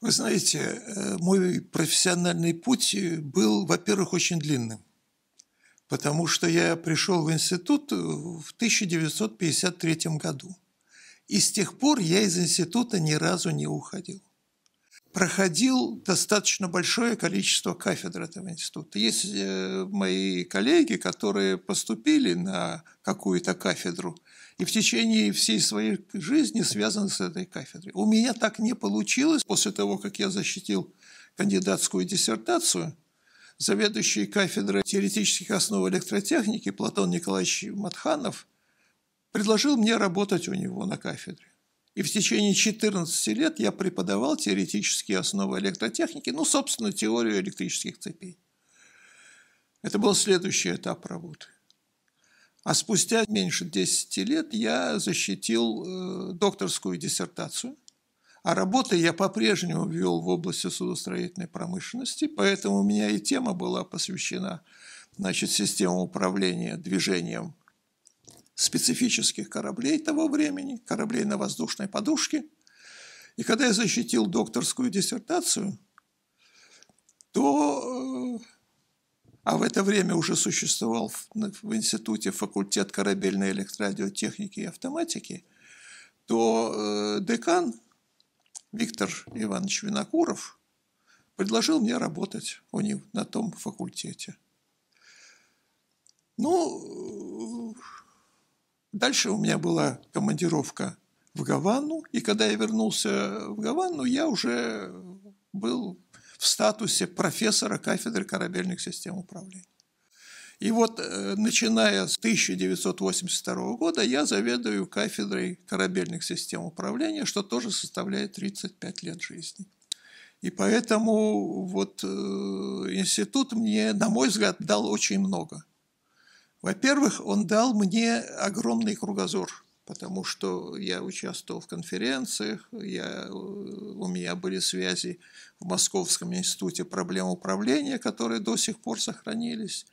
Вы знаете, э, мой профессиональный путь э, был, во-первых, очень длинным, потому что я пришел в институт э, в 1953 году. И с тех пор я из института ни разу не уходил проходил достаточно большое количество кафедр этого института. Есть э, мои коллеги, которые поступили на какую-то кафедру и в течение всей своей жизни связаны с этой кафедрой. У меня так не получилось. После того, как я защитил кандидатскую диссертацию, заведующий кафедрой теоретических основ электротехники Платон Николаевич Матханов предложил мне работать у него на кафедре. И в течение 14 лет я преподавал теоретические основы электротехники, ну, собственно, теорию электрических цепей. Это был следующий этап работы. А спустя меньше 10 лет я защитил э, докторскую диссертацию. А работы я по-прежнему вел в области судостроительной промышленности, поэтому у меня и тема была посвящена значит, системам управления движением специфических кораблей того времени, кораблей на воздушной подушке. И когда я защитил докторскую диссертацию, то... Э, а в это время уже существовал в институте факультет корабельной электрорадиотехники и автоматики, то э, декан Виктор Иванович Винокуров предложил мне работать у него на том факультете. Ну, Дальше у меня была командировка в Гавану, и когда я вернулся в Гавану, я уже был в статусе профессора кафедры корабельных систем управления. И вот, э, начиная с 1982 года, я заведую кафедрой корабельных систем управления, что тоже составляет 35 лет жизни. И поэтому вот э, институт мне, на мой взгляд, дал очень много – во-первых, он дал мне огромный кругозор, потому что я участвовал в конференциях, я, э, у меня были связи в Московском институте проблем управления, которые до сих пор сохранились.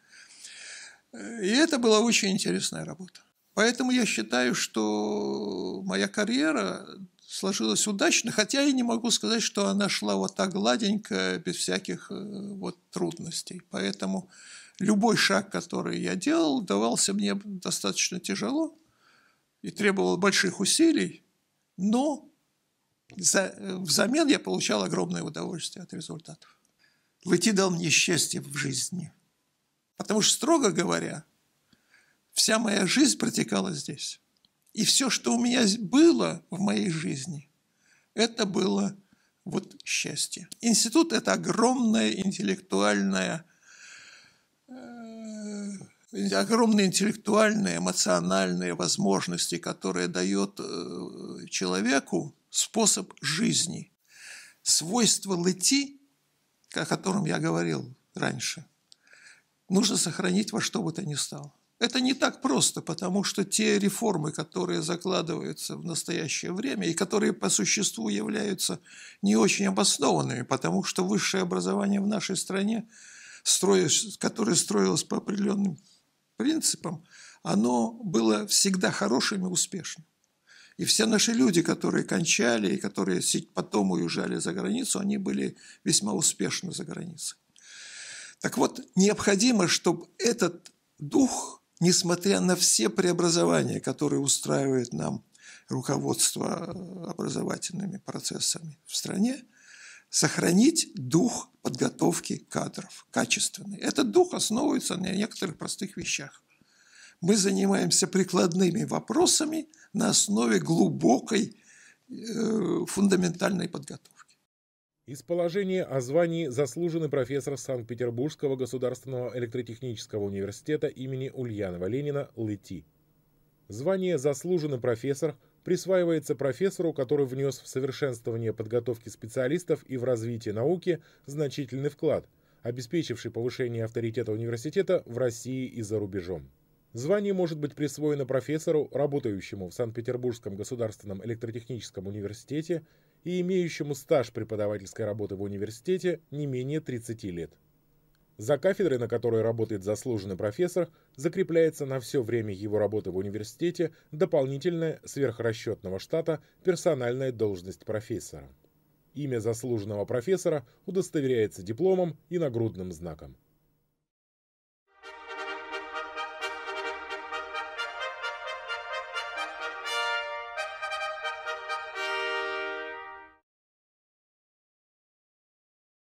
Э, и это была очень интересная работа. Поэтому я считаю, что моя карьера сложилась удачно, хотя я не могу сказать, что она шла вот так гладенько, без всяких э, вот трудностей. Поэтому любой шаг, который я делал, давался мне достаточно тяжело и требовал больших усилий, но за, взамен я получал огромное удовольствие от результатов. Лыти дал мне счастье в жизни. Потому что, строго говоря, вся моя жизнь протекала здесь. И все, что у меня было в моей жизни, это было вот счастье. Институт – это огромная интеллектуальная огромные интеллектуальные, эмоциональные возможности, которые дает э, человеку способ жизни. Свойство лыти, о котором я говорил раньше, нужно сохранить во что бы то ни стало. Это не так просто, потому что те реформы, которые закладываются в настоящее время и которые по существу являются не очень обоснованными, потому что высшее образование в нашей стране, строилось, которое строилось по определенным принципам, оно было всегда хорошим и успешным. И все наши люди, которые кончали и которые потом уезжали за границу, они были весьма успешны за границей. Так вот, необходимо, чтобы этот дух, несмотря на все преобразования, которые устраивает нам руководство э, образовательными процессами в стране, сохранить дух подготовки кадров качественный. Этот дух основывается на некоторых простых вещах. Мы занимаемся прикладными вопросами на основе глубокой э, фундаментальной подготовки. Из положения о звании заслуженный профессор Санкт-Петербургского государственного электротехнического университета имени Ульянова Ленина Лыти. Звание заслуженный профессор присваивается профессору, который внес в совершенствование подготовки специалистов и в развитие науки значительный вклад, обеспечивший повышение авторитета университета в России и за рубежом. Звание может быть присвоено профессору, работающему в Санкт-Петербургском государственном электротехническом университете и имеющему стаж преподавательской работы в университете не менее 30 лет. За кафедрой, на которой работает заслуженный профессор, закрепляется на все время его работы в университете дополнительная сверхрасчетного штата персональная должность профессора. Имя заслуженного профессора удостоверяется дипломом и нагрудным знаком.